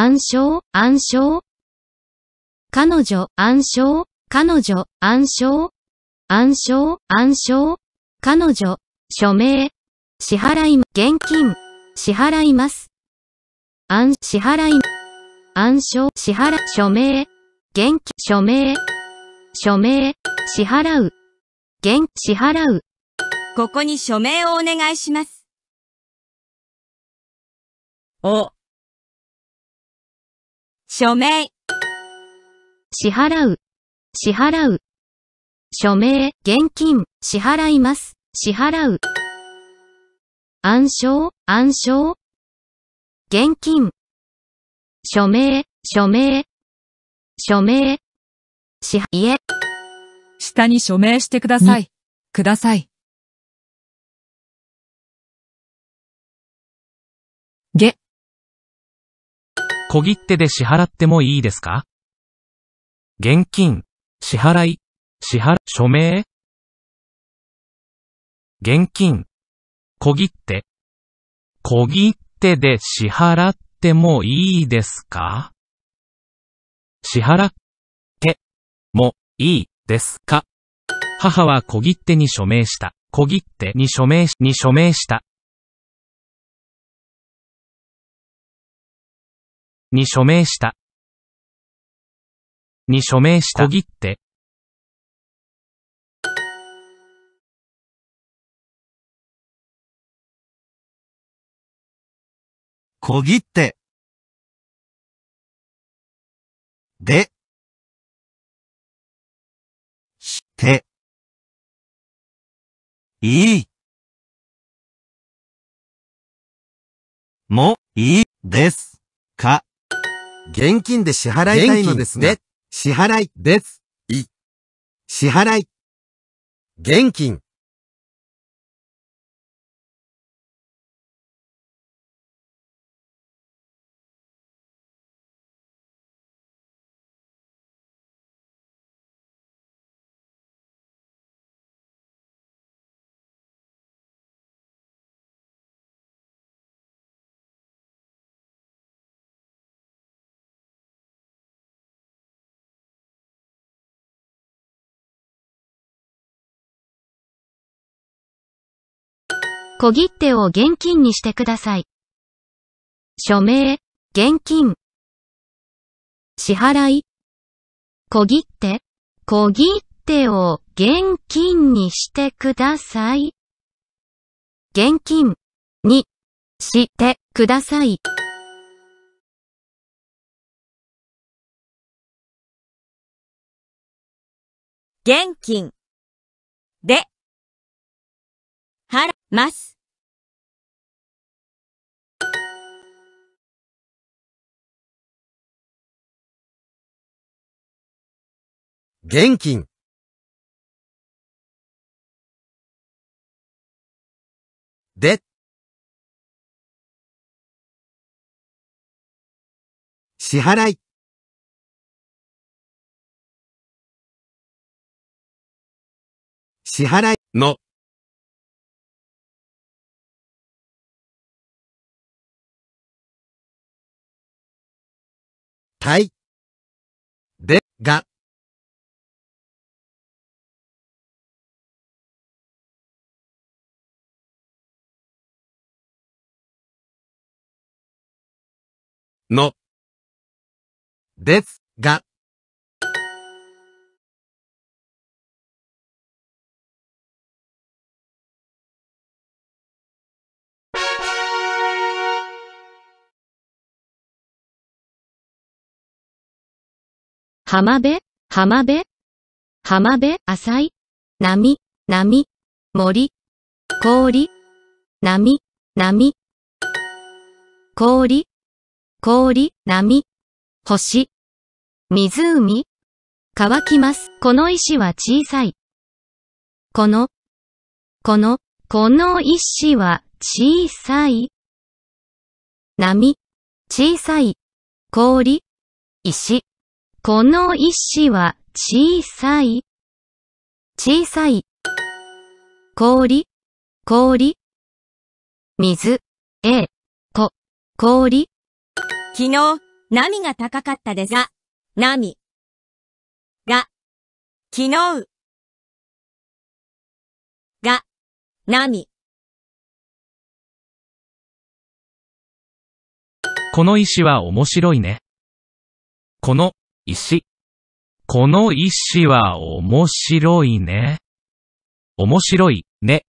暗証、暗証彼女、暗証、彼女、暗証暗証、暗証彼女、署名、支払い、現金、支払います。暗、支払い、暗証、支払、署名、現金、署名、署名、支払う、現、支払う。ここに署名をお願いします。お、署名。支払う。支払う。署名、現金、支払います。支払う。暗証、暗証。現金。署名、署名。署名。支払、家。下に署名してください。ください。げ。小切手で支払ってもいいですか現金、支払い、支払、署名現金、小切手。小切手で支払ってもいいですか支払ってもいいですか母は小切手に署名した。小切手に署名し、に署名した。に署名した。に署名した。小切って。小切って。で。して。いい。も、いい、です、か。現金で支払いたいのですね。支払いです。い。支払い。現金。小切手を現金にしてください。署名、現金。支払い。小切手、小切手を現金にしてください。現金にしてください。現金でます。現金で支払い支払いのはい。で、が。の。ですが。浜辺、浜辺、浜辺、浅い、波、波、森、氷、波、波、氷、氷、波、星、湖、乾きます。この石は小さい。この、この、この石は小さい。波、小さい、氷、石。この石は小さい。小さい。氷、氷。水、え、こ、氷。昨日、波が高かったでが、波。が、昨日。が、波。この石は面白いね。この石。この石は面白いね。面白いね。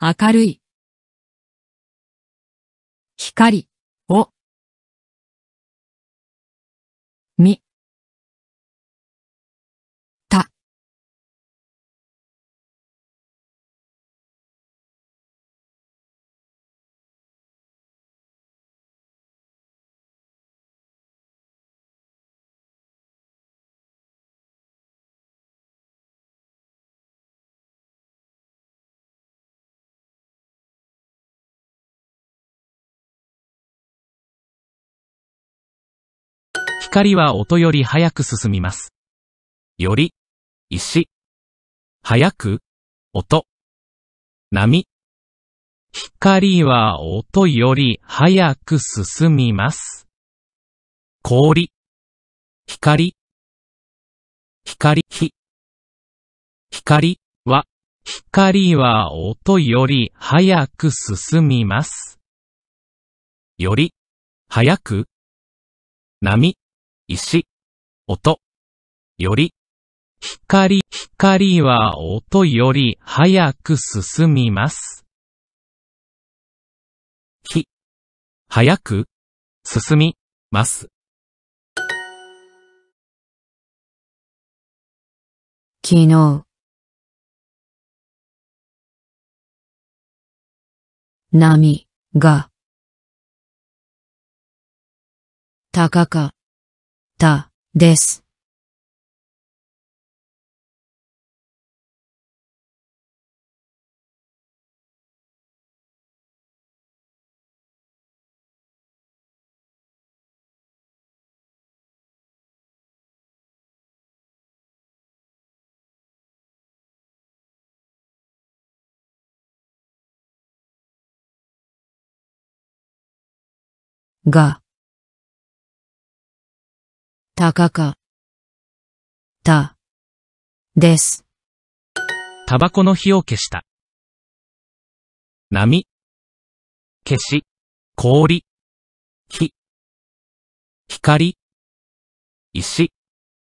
明るい。光をみ。光は音より早く進みます。より、石、早く、音、波。光は音より早く進みます。氷、光、光、火。光は、光は音より早く進みます。より、早く、波、石、音。より、光、光は音より早く進みます。き、早く、進み、ます。昨日、波が、高か。た、です。が、たかか、た、です。タバコの火を消した。波、消し、氷、火、光、石、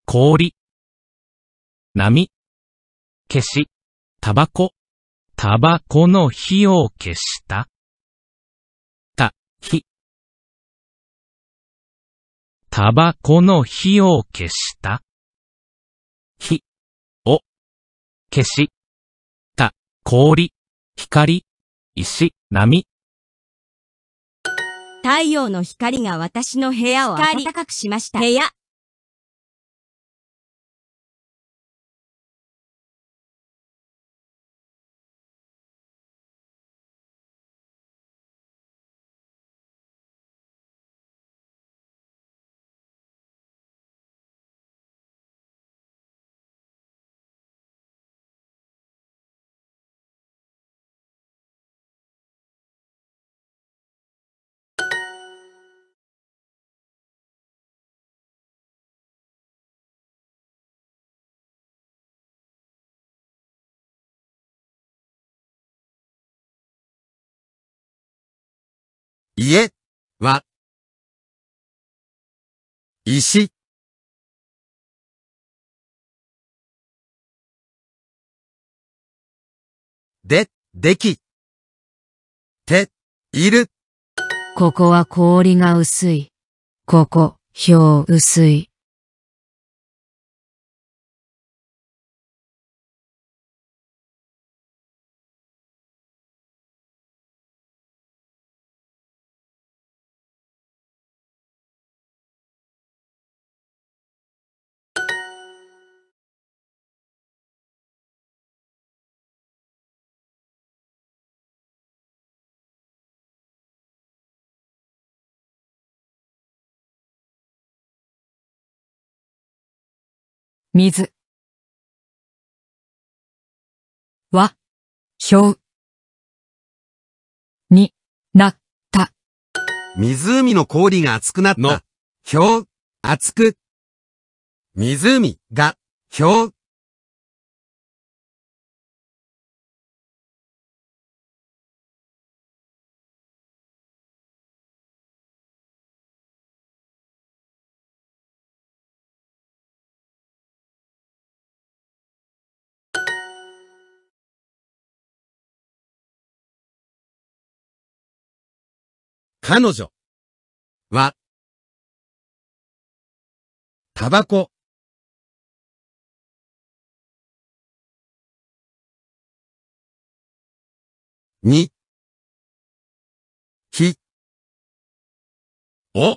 氷、波、消し、タバコ、タバコの火を消した。た、火、タバコの火を消した。火を消した氷、光、石、波。太陽の光が私の部屋を暖かくしました。部屋は、石、で、でき、て、いる。ここは氷が薄い。ここ、表薄い。水。は、ひょう。に、なった。湖の氷が熱くなった。の、ひょう、熱く。湖が、ひょう。彼女は、タバコに、き、を、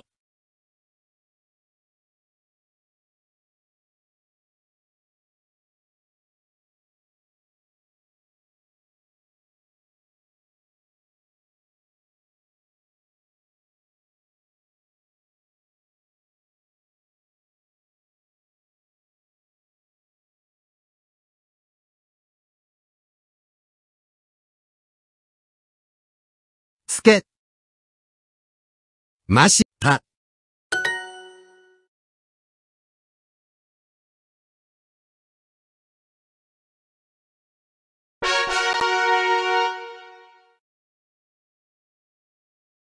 맛이